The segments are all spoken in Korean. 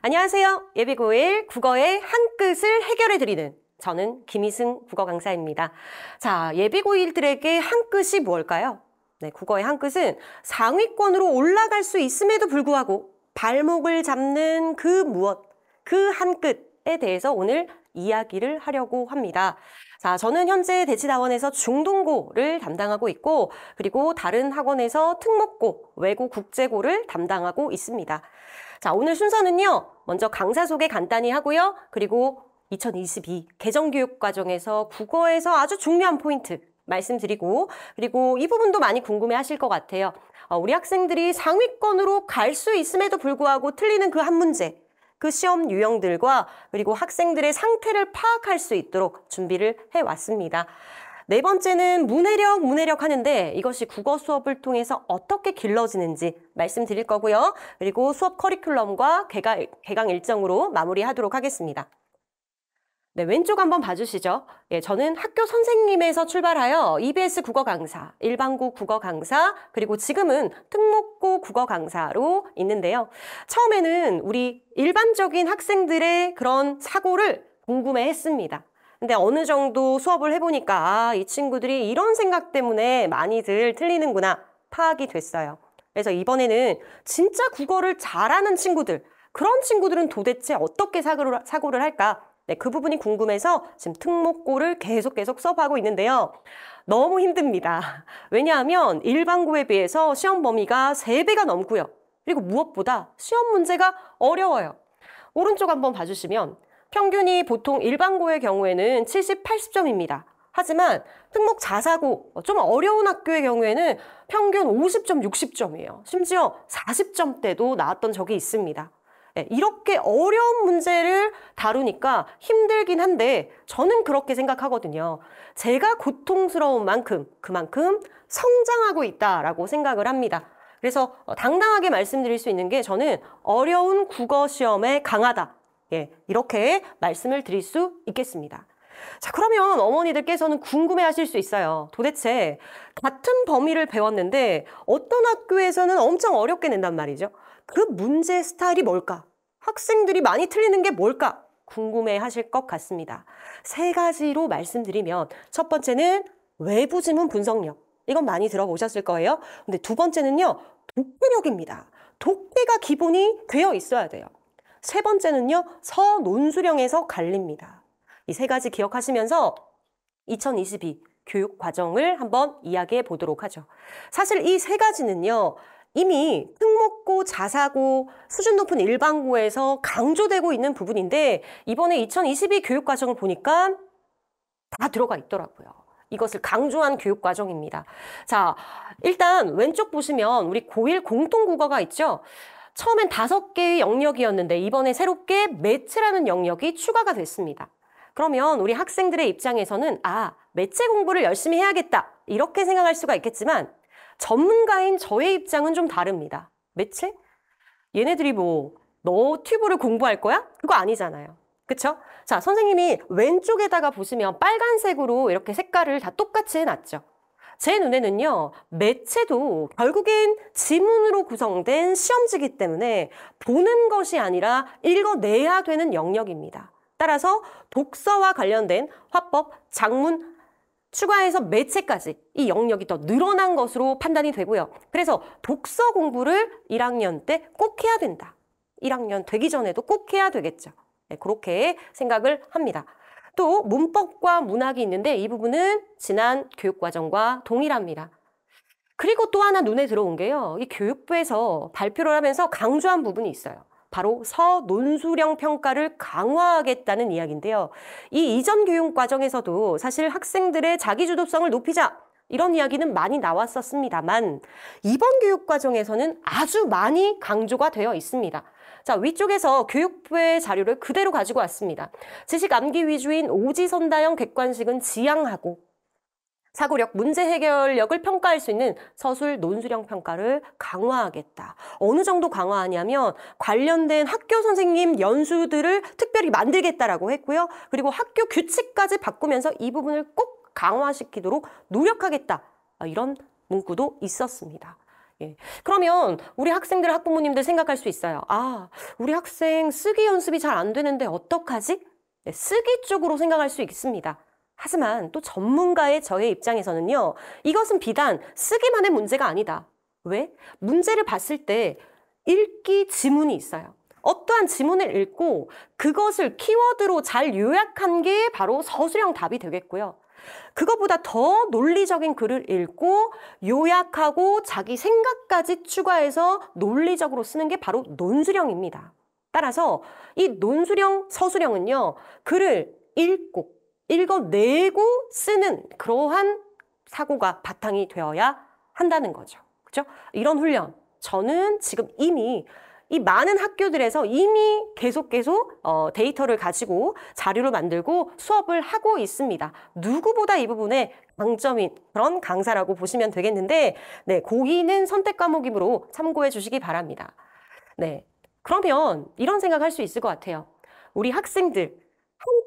안녕하세요. 예비고일 국어의 한끝을 해결해드리는 저는 김희승 국어 강사입니다. 자, 예비고일들에게 한끝이 무엇일까요? 네, 국어의 한끝은 상위권으로 올라갈 수 있음에도 불구하고 발목을 잡는 그 무엇, 그 한끝에 대해서 오늘 이야기를 하려고 합니다. 자, 저는 현재 대치다원에서 중동고를 담당하고 있고, 그리고 다른 학원에서 특목고, 외고 국제고를 담당하고 있습니다. 자, 오늘 순서는요. 먼저 강사 소개 간단히 하고요. 그리고 2022 개정교육 과정에서 국어에서 아주 중요한 포인트 말씀드리고 그리고 이 부분도 많이 궁금해 하실 것 같아요. 어, 우리 학생들이 상위권으로 갈 수 있음에도 불구하고 틀리는 그 한 문제 그 시험 유형들과 그리고 학생들의 상태를 파악할 수 있도록 준비를 해왔습니다. 네 번째는 문해력, 문해력 하는데 이것이 국어 수업을 통해서 어떻게 길러지는지 말씀드릴 거고요. 그리고 수업 커리큘럼과 개강, 일정으로 마무리하도록 하겠습니다. 네, 왼쪽 한번 봐주시죠. 예, 저는 학교 선생님에서 출발하여 EBS 국어 강사, 일반고 국어 강사, 그리고 지금은 특목고 국어 강사로 있는데요. 처음에는 우리 일반적인 학생들의 그런 사고를 궁금해 했습니다. 근데 어느 정도 수업을 해보니까 아, 이 친구들이 이런 생각 때문에 많이들 틀리는구나 파악이 됐어요. 그래서 이번에는 진짜 국어를 잘하는 친구들 그런 친구들은 도대체 어떻게 사고를, 사고를 할까? 네, 그 부분이 궁금해서 지금 특목고를 계속 계속 수업하고 있는데요. 너무 힘듭니다. 왜냐하면 일반고에 비해서 시험 범위가 세배가 넘고요. 그리고 무엇보다 시험 문제가 어려워요. 오른쪽 한번 봐주시면 평균이 보통 일반고의 경우에는 70, 80점입니다. 하지만 특목 자사고, 좀 어려운 학교의 경우에는 평균 50점, 60점이에요. 심지어 40점대도 나왔던 적이 있습니다. 예, 이렇게 어려운 문제를 다루니까 힘들긴 한데 저는 그렇게 생각하거든요. 제가 고통스러운 만큼 그만큼 성장하고 있다라고 생각을 합니다. 그래서 당당하게 말씀드릴 수 있는 게 저는 어려운 국어 시험에 강하다. 예, 이렇게 말씀을 드릴 수 있겠습니다. 자, 그러면 어머니들께서는 궁금해 하실 수 있어요. 도대체 같은 범위를 배웠는데 어떤 학교에서는 엄청 어렵게 낸단 말이죠. 그 문제 스타일이 뭘까? 학생들이 많이 틀리는 게 뭘까? 궁금해 하실 것 같습니다. 세 가지로 말씀드리면 첫 번째는 외부 지문 분석력. 이건 많이 들어보셨을 거예요. 근데 두 번째는요, 독해력입니다. 독해가 기본이 되어 있어야 돼요. 세 번째는요, 서논술형에서 갈립니다. 이 세 가지 기억하시면서 2022 교육 과정을 한번 이야기해 보도록 하죠. 사실 이 세 가지는요, 이미 특목고, 자사고, 수준 높은 일반고에서 강조되고 있는 부분인데 이번에 2022 교육 과정을 보니까 다 들어가 있더라고요. 이것을 강조한 교육 과정입니다. 자, 일단 왼쪽 보시면 우리 고1 공통국어가 있죠. 처음엔 다섯 개의 영역이었는데 이번에 새롭게 매체라는 영역이 추가가 됐습니다. 그러면 우리 학생들의 입장에서는 아, 매체 공부를 열심히 해야겠다 이렇게 생각할 수가 있겠지만 전문가인 저의 입장은 좀 다릅니다. 매체? 얘네들이 뭐 너 튜브를 공부할 거야? 그거 아니잖아요. 그쵸? 자, 선생님이 왼쪽에다가 보시면 빨간색으로 이렇게 색깔을 다 똑같이 해놨죠. 제 눈에는요, 매체도 결국엔 지문으로 구성된 시험지기 때문에 보는 것이 아니라 읽어내야 되는 영역입니다. 따라서 독서와 관련된 화법, 작문, 추가해서 매체까지 이 영역이 더 늘어난 것으로 판단이 되고요. 그래서 독서 공부를 1학년 때 꼭 해야 된다. 1학년 되기 전에도 꼭 해야 되겠죠. 네, 그렇게 생각을 합니다. 또 문법과 문학이 있는데 이 부분은 지난 교육과정과 동일합니다. 그리고 또 하나 눈에 들어온 게요. 이 교육부에서 발표를 하면서 강조한 부분이 있어요. 바로 서논술형 평가를 강화하겠다는 이야기인데요. 이 이전 교육 과정에서도 사실 학생들의 자기주도성을 높이자 이런 이야기는 많이 나왔었습니다만 이번 교육 과정에서는 아주 많이 강조가 되어 있습니다. 자, 위쪽에서 교육부의 자료를 그대로 가지고 왔습니다. 지식 암기 위주인 오지선다형 객관식은 지양하고 사고력, 문제 해결력을 평가할 수 있는 서술 논술형 평가를 강화하겠다. 어느 정도 강화하냐면 관련된 학교 선생님 연수들을 특별히 만들겠다라고 했고요. 그리고 학교 규칙까지 바꾸면서 이 부분을 꼭 강화시키도록 노력하겠다. 아, 이런 문구도 있었습니다. 예. 그러면 우리 학생들 학부모님들 생각할 수 있어요. 아, 우리 학생 쓰기 연습이 잘 안 되는데 어떡하지? 네, 쓰기 쪽으로 생각할 수 있습니다. 하지만 또 전문가의 저의 입장에서는요, 이것은 비단 쓰기만의 문제가 아니다. 왜? 문제를 봤을 때 읽기 지문이 있어요. 어떠한 지문을 읽고 그것을 키워드로 잘 요약한 게 바로 서술형 답이 되겠고요. 그것보다더 논리적인 글을 읽고 요약하고 자기 생각까지 추가해서 논리적으로 쓰는 게 바로 논술형입니다. 따라서 이 논술형 서술형은요. 글을 읽고 읽어내고 쓰는 그러한 사고가 바탕이 되어야 한다는 거죠. 그렇죠? 이런 훈련 저는 지금 이미 이 많은 학교들에서 이미 계속 계속 어, 데이터를 가지고 자료를 만들고 수업을 하고 있습니다. 누구보다 이 부분에 강점인 그런 강사라고 보시면 되겠는데 네, 고기는 선택 과목이므로 참고해 주시기 바랍니다. 네, 그러면 이런 생각할 수 있을 것 같아요. 우리 학생들 한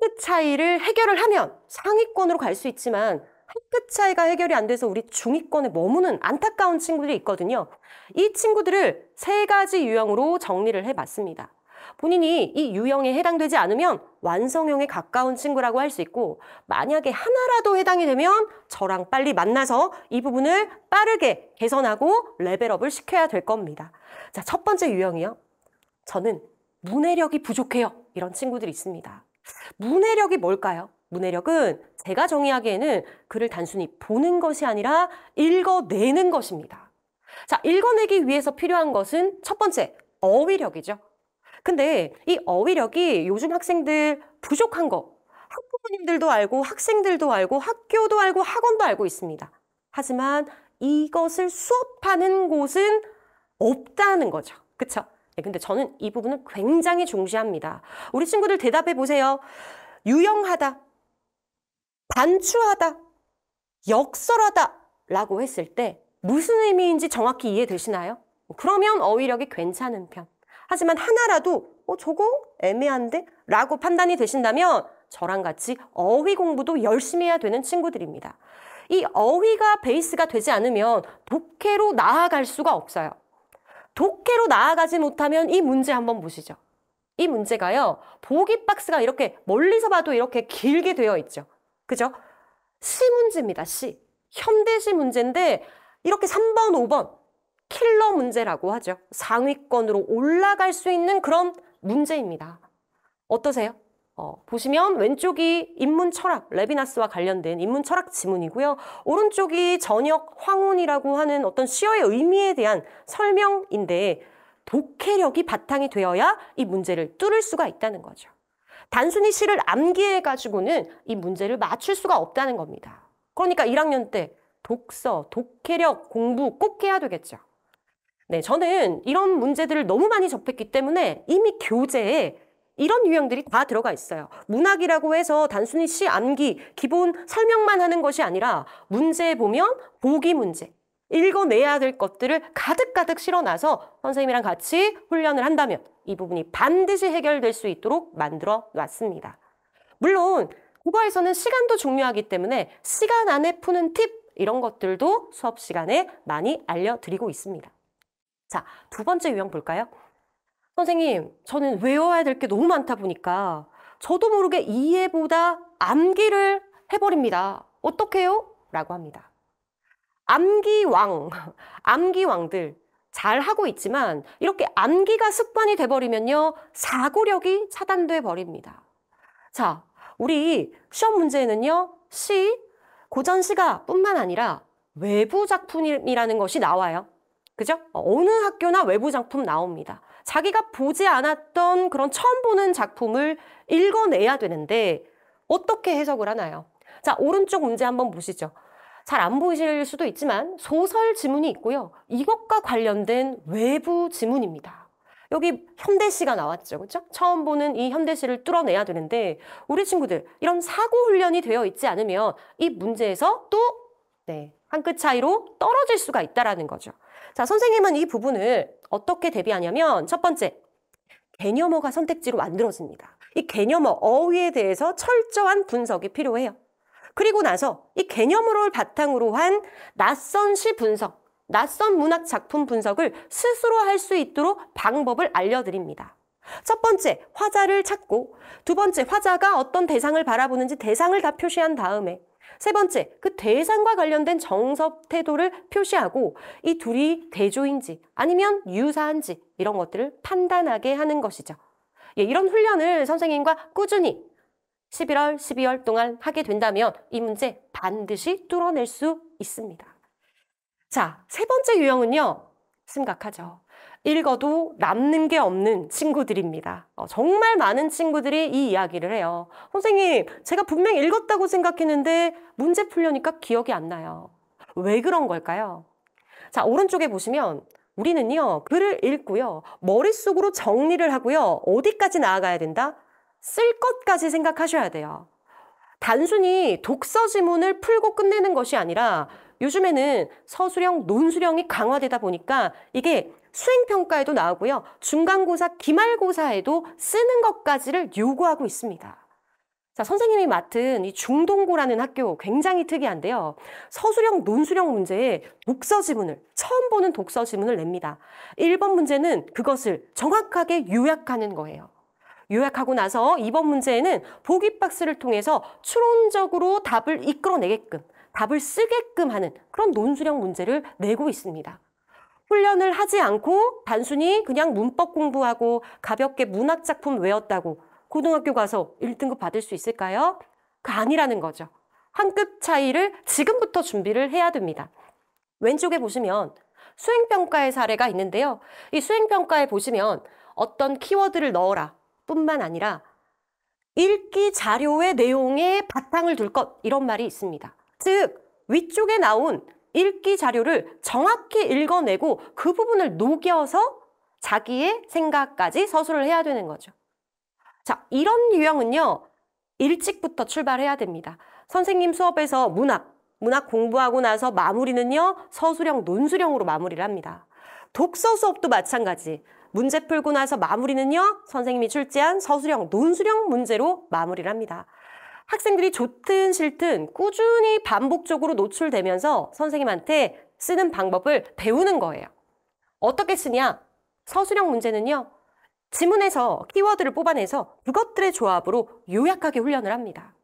끗 차이를 해결을 하면 상위권으로 갈 수 있지만 한끗 차이가 해결이 안 돼서 우리 중위권에 머무는 안타까운 친구들이 있거든요. 이 친구들을 세 가지 유형으로 정리를 해봤습니다. 본인이 이 유형에 해당되지 않으면 완성형에 가까운 친구라고 할 수 있고 만약에 하나라도 해당이 되면 저랑 빨리 만나서 이 부분을 빠르게 개선하고 레벨업을 시켜야 될 겁니다. 자, 첫 번째 유형이요. 저는 문해력이 부족해요. 이런 친구들이 있습니다. 문해력이 뭘까요? 문해력은 제가 정의하기에는 글을 단순히 보는 것이 아니라 읽어내는 것입니다. 자, 읽어내기 위해서 필요한 것은 첫 번째, 어휘력이죠. 근데 이 어휘력이 요즘 학생들 부족한 거 학부모님들도 알고 학생들도 알고 학교도 알고 학원도 알고 있습니다. 하지만 이것을 수업하는 곳은 없다는 거죠. 그쵸? 네, 근데 저는 이 부분을 굉장히 중시합니다. 우리 친구들 대답해 보세요. 유용하다, 단추하다, 역설하다 라고 했을 때 무슨 의미인지 정확히 이해되시나요? 그러면 어휘력이 괜찮은 편. 하지만 하나라도 어 저거 애매한데? 라고 판단이 되신다면 저랑 같이 어휘 공부도 열심히 해야 되는 친구들입니다. 이 어휘가 베이스가 되지 않으면 독해로 나아갈 수가 없어요. 독해로 나아가지 못하면 이 문제 한번 보시죠. 이 문제가요. 보기 박스가 이렇게 멀리서 봐도 이렇게 길게 되어 있죠. 그죠? 시 문제입니다. 시. 현대시 문제인데 이렇게 3번, 5번 킬러 문제라고 하죠. 상위권으로 올라갈 수 있는 그런 문제입니다. 어떠세요? 어, 보시면 왼쪽이 인문철학, 레비나스와 관련된 인문철학 지문이고요. 오른쪽이 전역 황혼이라고 하는 어떤 시어의 의미에 대한 설명인데 독해력이 바탕이 되어야 이 문제를 뚫을 수가 있다는 거죠. 단순히 시를 암기해 가지고는 이 문제를 맞출 수가 없다는 겁니다. 그러니까 1학년 때 독서, 독해력 공부 꼭 해야 되겠죠. 네, 저는 이런 문제들을 너무 많이 접했기 때문에 이미 교재에 이런 유형들이 다 들어가 있어요. 문학이라고 해서 단순히 시 암기, 기본 설명만 하는 것이 아니라 문제에 보면 보기 문제, 읽어내야 될 것들을 가득가득 실어놔서 선생님이랑 같이 훈련을 한다면 이 부분이 반드시 해결될 수 있도록 만들어 놨습니다. 물론 국어에서는 시간도 중요하기 때문에 시간 안에 푸는 팁 이런 것들도 수업 시간에 많이 알려드리고 있습니다. 자, 두 번째 유형 볼까요? 선생님, 저는 외워야 될 게 너무 많다 보니까 저도 모르게 이해보다 암기를 해버립니다. 어떡해요? 라고 합니다. 암기왕, 암기왕들 잘 하고 있지만 이렇게 암기가 습관이 돼버리면요. 사고력이 차단돼 버립니다. 자, 우리 시험 문제에는요. 시, 고전 시가 뿐만 아니라 외부 작품이라는 것이 나와요. 그죠? 어느 학교나 외부 작품 나옵니다. 자기가 보지 않았던 그런 처음 보는 작품을 읽어내야 되는데 어떻게 해석을 하나요? 자, 오른쪽 문제 한번 보시죠. 잘안 보이실 수도 있지만 소설 지문이 있고요. 이것과 관련된 외부 지문입니다. 여기 현대시가 나왔죠. 그렇죠? 처음 보는 이 현대시를 뚫어내야 되는데 우리 친구들 이런 사고 훈련이 되어 있지 않으면 이 문제에서 또 네, 한 끗 차이로 떨어질 수가 있다라는 거죠. 자, 선생님은 이 부분을 어떻게 대비하냐면 첫 번째, 개념어가 선택지로 만들어집니다. 이 개념어, 어휘에 대해서 철저한 분석이 필요해요. 그리고 나서 이 개념으로를 바탕으로 한 낯선 시 분석, 낯선 문학 작품 분석을 스스로 할 수 있도록 방법을 알려드립니다. 첫 번째, 화자를 찾고 두 번째, 화자가 어떤 대상을 바라보는지 대상을 다 표시한 다음에 세 번째, 그 대상과 관련된 정섭 태도를 표시하고 이 둘이 대조인지 아니면 유사한지 이런 것들을 판단하게 하는 것이죠. 예, 이런 훈련을 선생님과 꾸준히 11월, 12월 동안 하게 된다면 이 문제 반드시 뚫어낼 수 있습니다. 자, 세 번째 유형은요. 심각하죠. 읽어도 남는 게 없는 친구들입니다. 어, 정말 많은 친구들이 이 이야기를 해요. 선생님, 제가 분명 읽었다고 생각했는데 문제 풀려니까 기억이 안 나요. 왜 그런 걸까요? 자, 오른쪽에 보시면 우리는요, 글을 읽고요, 머릿속으로 정리를 하고요, 어디까지 나아가야 된다? 쓸 것까지 생각하셔야 돼요. 단순히 독서 지문을 풀고 끝내는 것이 아니라 요즘에는 서술형, 논술형이 강화되다 보니까 이게 수행평가에도 나오고요. 중간고사, 기말고사에도 쓰는 것까지를 요구하고 있습니다. 자, 선생님이 맡은 이 중동고라는 학교 굉장히 특이한데요. 서술형, 논술형 문제에 독서 지문을, 처음 보는 독서 지문을 냅니다. 1번 문제는 그것을 정확하게 요약하는 거예요. 요약하고 나서 이번 문제에는 보기 박스를 통해서 추론적으로 답을 이끌어내게끔 답을 쓰게끔 하는 그런 논술형 문제를 내고 있습니다. 훈련을 하지 않고 단순히 그냥 문법 공부하고 가볍게 문학 작품 외웠다고 고등학교 가서 1등급 받을 수 있을까요? 그 아니라는 거죠. 한급 차이를 지금부터 준비를 해야 됩니다. 왼쪽에 보시면 수행평가의 사례가 있는데요. 이 수행평가에 보시면 어떤 키워드를 넣어라, 뿐만 아니라 읽기 자료의 내용에 바탕을 둘 것 이런 말이 있습니다. 즉 위쪽에 나온 읽기 자료를 정확히 읽어내고 그 부분을 녹여서 자기의 생각까지 서술을 해야 되는 거죠. 자, 이런 유형은요. 일찍부터 출발해야 됩니다. 선생님 수업에서 문학, 문학 공부하고 나서 마무리는요. 서술형, 논술형으로 마무리를 합니다. 독서 수업도 마찬가지. 문제 풀고 나서 마무리는요. 선생님이 출제한 서술형, 논술형 문제로 마무리를 합니다. 학생들이 좋든 싫든 꾸준히 반복적으로 노출되면서 선생님한테 쓰는 방법을 배우는 거예요. 어떻게 쓰냐? 서술형 문제는요. 지문에서 키워드를 뽑아내서 그것들의 조합으로 요약하게 훈련을 합니다.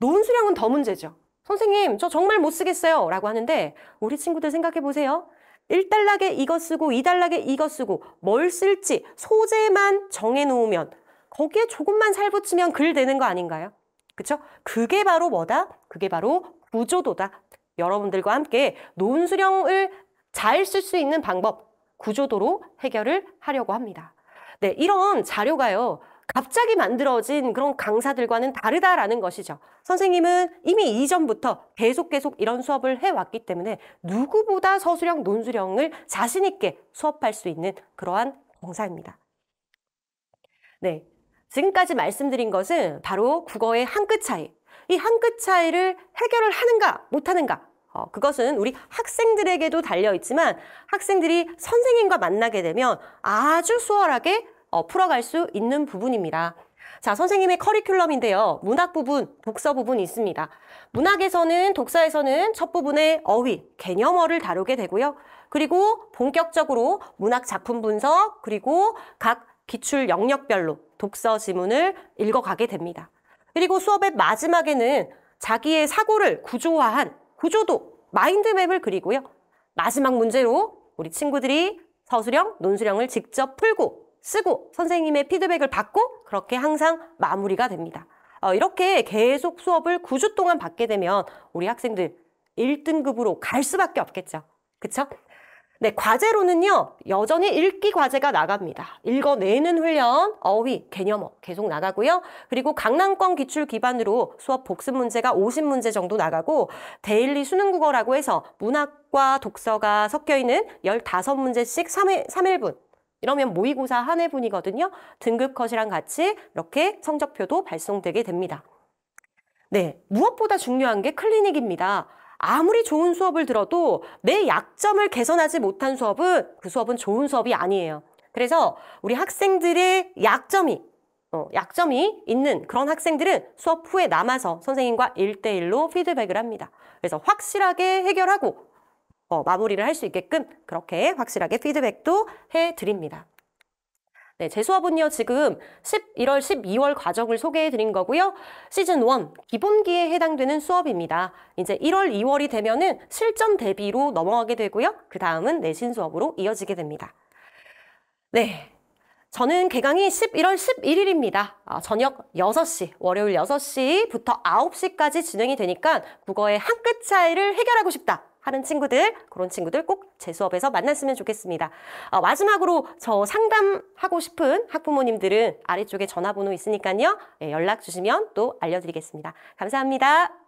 논술형은 더 문제죠. 선생님, 저 정말 못 쓰겠어요. 라고 하는데 우리 친구들 생각해 보세요. 1단락에 이거 쓰고 2단락에 이거 쓰고 뭘 쓸지 소재만 정해놓으면 거기에 조금만 살 붙이면 글 되는 거 아닌가요? 그렇죠 그게 바로 뭐다? 그게 바로 구조도다. 여러분들과 함께 논술형을 잘 쓸 수 있는 방법, 구조도로 해결을 하려고 합니다. 네, 이런 자료가요. 갑자기 만들어진 그런 강사들과는 다르다라는 것이죠. 선생님은 이미 이전부터 계속 계속 이런 수업을 해왔기 때문에 누구보다 서술형, 논술형을 자신 있게 수업할 수 있는 그러한 강사입니다. 네, 지금까지 말씀드린 것은 바로 국어의 한 끗 차이. 이 한 끗 차이를 해결을 하는가 못하는가 어, 그것은 우리 학생들에게도 달려있지만 학생들이 선생님과 만나게 되면 아주 수월하게 어, 풀어갈 수 있는 부분입니다. 자, 선생님의 커리큘럼인데요. 문학 부분, 독서 부분이 있습니다. 문학에서는, 독서에서는 첫부분의 어휘, 개념어를 다루게 되고요. 그리고 본격적으로 문학 작품 분석, 그리고 각 기출 영역별로 독서 지문을 읽어가게 됩니다. 그리고 수업의 마지막에는 자기의 사고를 구조화한 구조도, 마인드맵을 그리고요. 마지막 문제로 우리 친구들이 서술형, 논술형을 직접 풀고 쓰고 선생님의 피드백을 받고 그렇게 항상 마무리가 됩니다. 어, 이렇게 계속 수업을 9주 동안 받게 되면 우리 학생들 1등급으로 갈 수밖에 없겠죠. 그쵸? 네, 과제로는요, 여전히 읽기 과제가 나갑니다. 읽어내는 훈련, 어휘, 개념어 계속 나가고요. 그리고 강남권 기출 기반으로 수업 복습 문제가 50문제 정도 나가고, 데일리 수능 국어라고 해서 문학과 독서가 섞여있는 15문제씩 3일, 3일분 이러면 모의고사 한 해분이거든요. 등급 컷이랑 같이 이렇게 성적표도 발송되게 됩니다. 네, 무엇보다 중요한 게 클리닉입니다. 아무리 좋은 수업을 들어도 내 약점을 개선하지 못한 수업은 그 수업은 좋은 수업이 아니에요. 그래서 우리 학생들의 약점이 어, 약점이 있는 그런 학생들은 수업 후에 남아서 선생님과 일대일로 피드백을 합니다. 그래서 확실하게 해결하고 어, 마무리를 할 수 있게끔 그렇게 확실하게 피드백도 해드립니다. 네, 제 수업은요, 지금 11월, 12월 과정을 소개해 드린 거고요. 시즌 1, 기본기에 해당되는 수업입니다. 이제 1월, 2월이 되면은 실전 대비로 넘어가게 되고요. 그 다음은 내신 수업으로 이어지게 됩니다. 네. 저는 개강이 11월 11일입니다. 아, 저녁 6시, 월요일 6시부터 9시까지 진행이 되니까 국어의 한 끗 차이를 해결하고 싶다. 하는 친구들 그런 친구들 꼭 제 수업에서 만났으면 좋겠습니다. 어, 마지막으로 저 상담하고 싶은 학부모님들은 아래쪽에 전화번호 있으니까요. 예, 연락 주시면 또 알려드리겠습니다. 감사합니다.